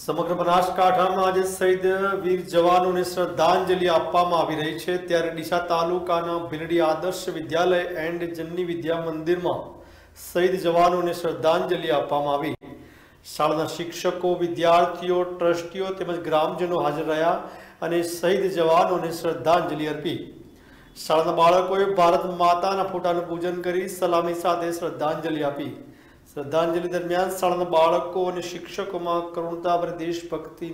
સમગ્ર બનાસકાંઠામાં આજે શહીદ વીર જવાનોને શ્રદ્ધાંજલિ આપવામાં આવી રહી છે ત્યારે ડીસા તાલુકાના ભીલડી આદર્શ વિદ્યાલય એન્ડ જન્ની વિદ્યા મંદિરમાં શહીદ જવાનોને શ્રદ્ધાંજલિ આપવામાં આવી શાળાના શિક્ષકો વિદ્યાર્થીઓ ટ્રસ્ટીઓ તેમજ ગ્રામજનો હાજર રહ્યા અને શહીદ જવાનોને શ્રદ્ધાંજલિ અર્પી શાળાના બાળકોએ ભારત માતાના ફોટાનું પૂજન કરી સલામી સાથે શ્રદ્ધાંજલિ આપી श्रद्धांजलि दरमियान શાળાના બાળકો અને में करुणता पर देशभक्ति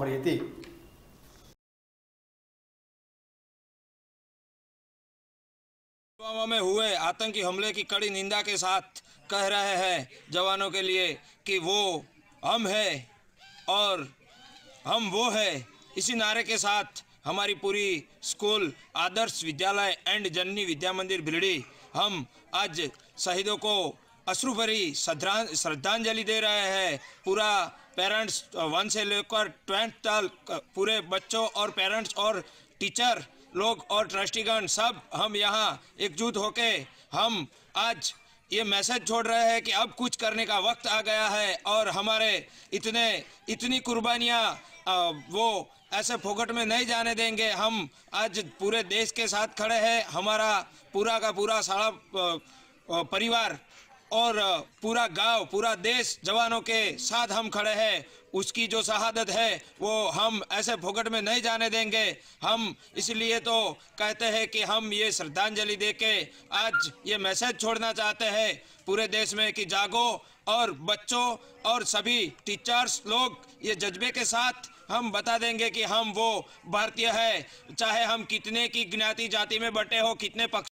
મળી હતી पुलवामा में हुए आतंकी हमले की कड़ी निंदा के साथ कह रहे हैं जवानों के लिए कि वो हम है और हम वो है इसी नारे के साथ हमारी पूरी स्कूल आदर्श विद्यालय एंड जननी विद्या मंदिर भिलड़ी हम आज शहीदों को अश्रु भरी श्रद्धांजलि दे रहे हैं पूरा पेरेंट्स वन से लेकर ट्वेंथ तक पूरे बच्चों और पेरेंट्स और टीचर लोग और ट्रस्टीगण सब हम यहाँ एकजुट होके हम आज ये मैसेज छोड़ रहे हैं कि अब कुछ करने का वक्त आ गया है और हमारे इतने इतनी कुर्बानियाँ वो ऐसे फोकट में नहीं जाने देंगे हम आज पूरे देश के साथ खड़े हैं हमारा पूरा का पूरा सारा परिवार और पूरा गांव पूरा देश जवानों के साथ हम खड़े हैं उसकी जो शहादत है वो हम ऐसे भोगट में नहीं जाने देंगे हम इसलिए तो कहते हैं कि हम ये श्रद्धांजलि दे के आज ये मैसेज छोड़ना चाहते हैं पूरे देश में कि जागो और बच्चों और सभी टीचर्स लोग ये जज्बे के साथ हम बता देंगे कि हम वो भारतीय है चाहे हम कितने की ज्ञाति जाति में बटे हो कितने पक्ष